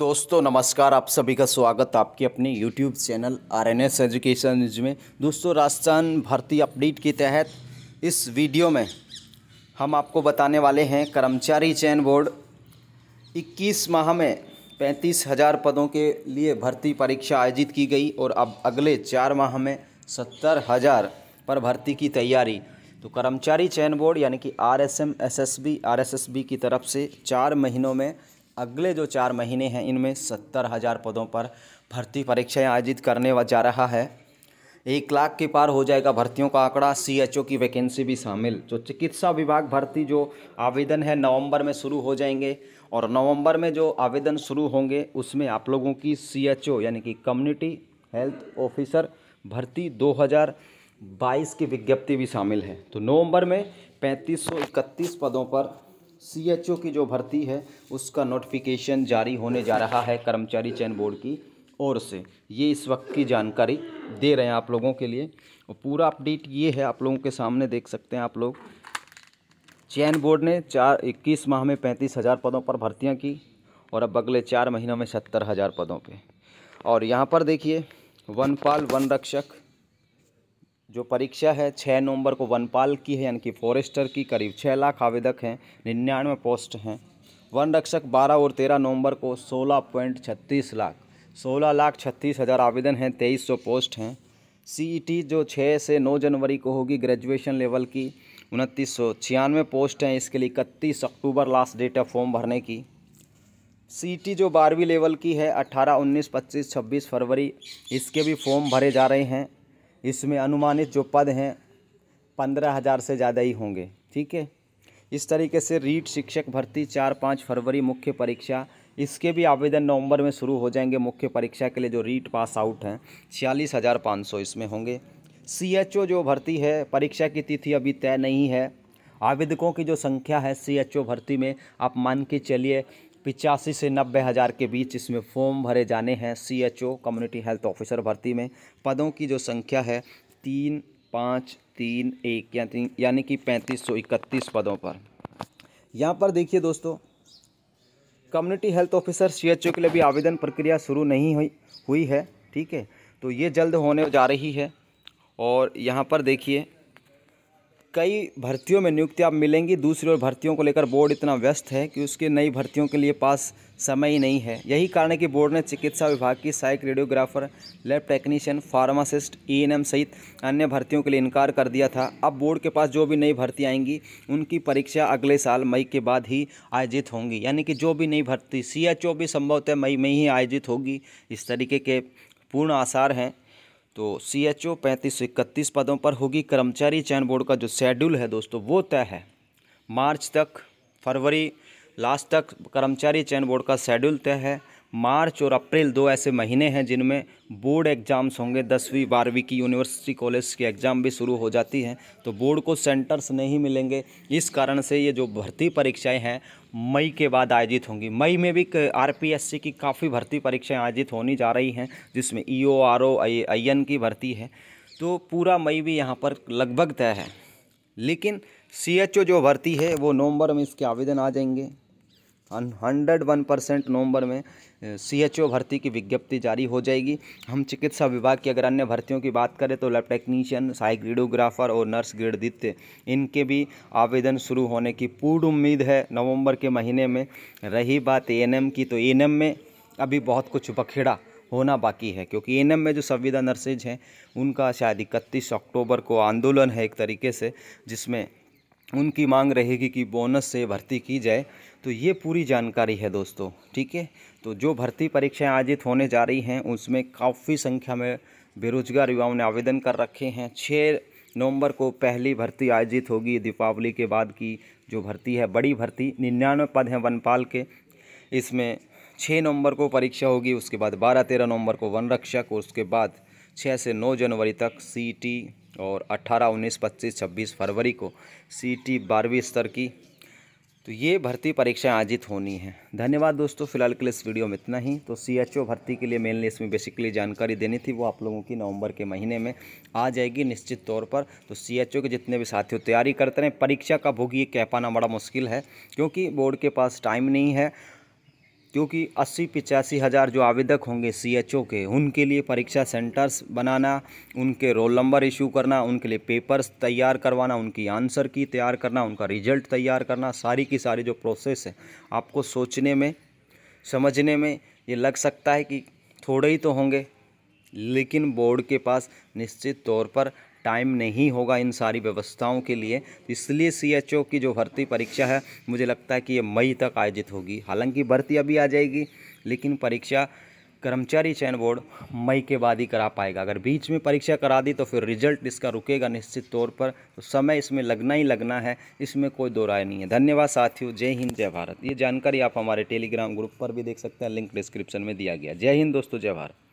दोस्तों नमस्कार आप सभी का स्वागत आपके अपने YouTube channel R N S education में दोस्तों राजस्थान भर्ती अपडेट के तहत इस वीडियो में हम आपको बताने वाले हैं कर्मचारी चयन बोर्ड 21 माह में पैंतीस हज़ार पदों के लिए भर्ती परीक्षा आयोजित की गई और अब अगले चार माह में सत्तर हज़ार पर भर्ती की तैयारी तो कर्मचारी चयन बोर्ड यानी कि R S M S S B R S S B की तरफ से चार महीनों में अगले जो चार महीने हैं इनमें सत्तर हज़ार पदों पर भर्ती परीक्षाएं आयोजित करने जा रहा है एक लाख के पार हो जाएगा भर्तियों का आंकड़ा सीएचओ की वैकेंसी भी शामिल जो चिकित्सा विभाग भर्ती जो आवेदन है नवंबर में शुरू हो जाएंगे और नवंबर में जो आवेदन शुरू होंगे उसमें आप लोगों की सीएचओ यानी कि कम्युनिटी हेल्थ ऑफिसर भर्ती 2022 की विज्ञप्ति भी शामिल है तो नवंबर में पैंतीस पदों पर सीएचओ की जो भर्ती है उसका नोटिफिकेशन जारी होने जा रहा है कर्मचारी चयन बोर्ड की ओर से ये इस वक्त की जानकारी दे रहे हैं आप लोगों के लिए और पूरा अपडेट ये है आप लोगों के सामने देख सकते हैं आप लोग चयन बोर्ड ने चार इक्कीस माह में पैंतीस हज़ार पदों पर भर्तियाँ की और अब अगले चार महीनों में सत्तर हज़ार पदों पर और यहाँ पर देखिए वन पाल वन रक्षक जो परीक्षा है छः नवंबर को वनपाल की है यानी कि फॉरेस्टर की करीब छः लाख आवेदक हैं निन्यानवे पोस्ट हैं वन रक्षक बारह और तेरह नवंबर को सोलह पॉइंट छत्तीस लाख सोलह लाख छत्तीस हज़ार आवेदन हैं तेईस सौ पोस्ट हैं सीईटी जो छः से नौ जनवरी को होगी ग्रेजुएशन लेवल की उनतीस सौ छियानवे पोस्ट हैं इसके लिए इकतीस अक्टूबर लास्ट डेट है फॉर्म भरने की सी जो बारहवीं लेवल की है अट्ठारह उन्नीस पच्चीस छब्बीस फरवरी इसके भी फॉर्म भरे जा रहे हैं इसमें अनुमानित जो पद हैं पंद्रह हज़ार से ज़्यादा ही होंगे ठीक है इस तरीके से रीट शिक्षक भर्ती चार पाँच फरवरी मुख्य परीक्षा इसके भी आवेदन नवंबर में शुरू हो जाएंगे मुख्य परीक्षा के लिए जो रीट पास आउट हैं छियालीस हज़ार पाँच सौ इसमें होंगे सी एच ओ जो भर्ती है परीक्षा की तिथि अभी तय नहीं है आवेदकों की जो संख्या है सी एच ओ भर्ती में आप मान के चलिए पिचासी से नब्बे हज़ार के बीच इसमें फॉर्म भरे जाने हैं C H O community health officer भर्ती में पदों की जो संख्या है तीन पाँच तीन एक या तीन यानी कि पैंतीस सौ इकतीस पदों पर यहाँ पर देखिए दोस्तों community health officer C H O के लिए भी आवेदन प्रक्रिया शुरू नहीं हुई हुई है ठीक है तो ये जल्द होने जा रही है और यहाँ पर देखिए कई भर्तियों में नियुक्ति आप मिलेंगी दूसरी ओर भर्तियों को लेकर बोर्ड इतना व्यस्त है कि उसके नई भर्तियों के लिए पास समय ही नहीं है यही कारण है कि बोर्ड ने चिकित्सा विभाग की साइक radiographer lab technician pharmacist ENM e सहित अन्य भर्तियों के लिए इनकार कर दिया था अब बोर्ड के पास जो भी नई भर्ती आएंगी उनकी परीक्षा अगले साल मई के बाद ही आयोजित होंगी यानी कि जो भी नई भर्ती सी एच भी संभवतः मई में ही आयोजित होगी इस तरीके के पूर्ण आसार हैं तो सी एच ओ पैंतीस सौ इकतीस पदों पर होगी कर्मचारी चयन बोर्ड का जो शेड्यूल है दोस्तों वो तय है मार्च तक फरवरी लास्ट तक कर्मचारी चयन बोर्ड का शेड्यूल तय है मार्च और अप्रैल दो ऐसे महीने हैं जिनमें बोर्ड एग्ज़ाम्स होंगे दसवीं बारहवीं की यूनिवर्सिटी कॉलेज की एग्ज़ाम भी शुरू हो जाती हैं तो बोर्ड को सेंटर्स नहीं मिलेंगे इस कारण से ये जो भर्ती परीक्षाएं हैं मई के बाद आयोजित होंगी मई में भी आरपीएससी की काफ़ी भर्ती परीक्षाएं आयोजित होनी जा रही हैं जिसमें ई O R O I N की भर्ती है तो पूरा मई भी यहाँ पर लगभग तय है लेकिन सी एच ओ जो भर्ती है वो नवंबर में इसके आवेदन आ जाएंगे हंड्रेड वन परसेंट नवम्बर में सी एच ओ भर्ती की विज्ञप्ति जारी हो जाएगी हम चिकित्सा विभाग की अगर अन्य भर्तियों की बात करें तो लैब टेक्नीशियन सहायक रेडियोग्राफर और नर्स गिरदित्य इनके भी आवेदन शुरू होने की पूर्ण उम्मीद है नवंबर के महीने में रही बात ए की तो ए में अभी बहुत कुछ बखेड़ा होना बाकी है क्योंकि एन में जो संविदा नर्सेज हैं उनका शायद इकतीस अक्टूबर को आंदोलन है एक तरीके से जिसमें उनकी मांग रहेगी कि बोनस से भर्ती की जाए तो ये पूरी जानकारी है दोस्तों ठीक है तो जो भर्ती परीक्षाएं आयोजित होने जा रही हैं उसमें काफ़ी संख्या में बेरोजगार युवाओं ने आवेदन कर रखे हैं छः नवंबर को पहली भर्ती आयोजित होगी दीपावली के बाद की जो भर्ती है बड़ी भर्ती निन्यानवे पद हैं वनपाल के इसमें छः नवंबर को परीक्षा होगी उसके बाद बारह तेरह नवंबर को वन रक्षक और उसके बाद छः से नौ जनवरी तक सीटी और अट्ठारह उन्नीस पच्चीस छब्बीस फरवरी को सीटी बारहवीं स्तर की तो ये भर्ती परीक्षाएं आयोजित होनी है धन्यवाद दोस्तों फिलहाल के लिए इस वीडियो में इतना ही तो सीएचओ भर्ती के लिए मेनली इसमें बेसिकली जानकारी देनी थी वो आप लोगों की नवंबर के महीने में आ जाएगी निश्चित तौर पर तो सीएचओ के जितने भी साथियों तैयारी करते रहें परीक्षा का भोग ये कह पाना बड़ा मुश्किल है क्योंकि बोर्ड के पास टाइम नहीं है क्योंकि अस्सी पिचासी हज़ार जो आवेदक होंगे सीएचओ के उनके लिए परीक्षा सेंटर्स बनाना उनके रोल नंबर इशू करना उनके लिए पेपर्स तैयार करवाना उनकी आंसर की तैयार करना उनका रिजल्ट तैयार करना सारी की सारी जो प्रोसेस है आपको सोचने में समझने में ये लग सकता है कि थोड़े ही तो होंगे लेकिन बोर्ड के पास निश्चित तौर पर टाइम नहीं होगा इन सारी व्यवस्थाओं के लिए तो इसलिए सीएचओ की जो भर्ती परीक्षा है मुझे लगता है कि ये मई तक आयोजित होगी हालांकि भर्ती अभी आ जाएगी लेकिन परीक्षा कर्मचारी चयन बोर्ड मई के बाद ही करा पाएगा अगर बीच में परीक्षा करा दी तो फिर रिजल्ट इसका रुकेगा निश्चित तौर पर तो समय इसमें लगना ही लगना है इसमें कोई दो राय नहीं है धन्यवाद साथियों जय हिंद जय भारत ये जानकारी आप हमारे टेलीग्राम ग्रुप पर भी देख सकते हैं लिंक डिस्क्रिप्शन में दिया गया जय हिंद दोस्तों जय भारत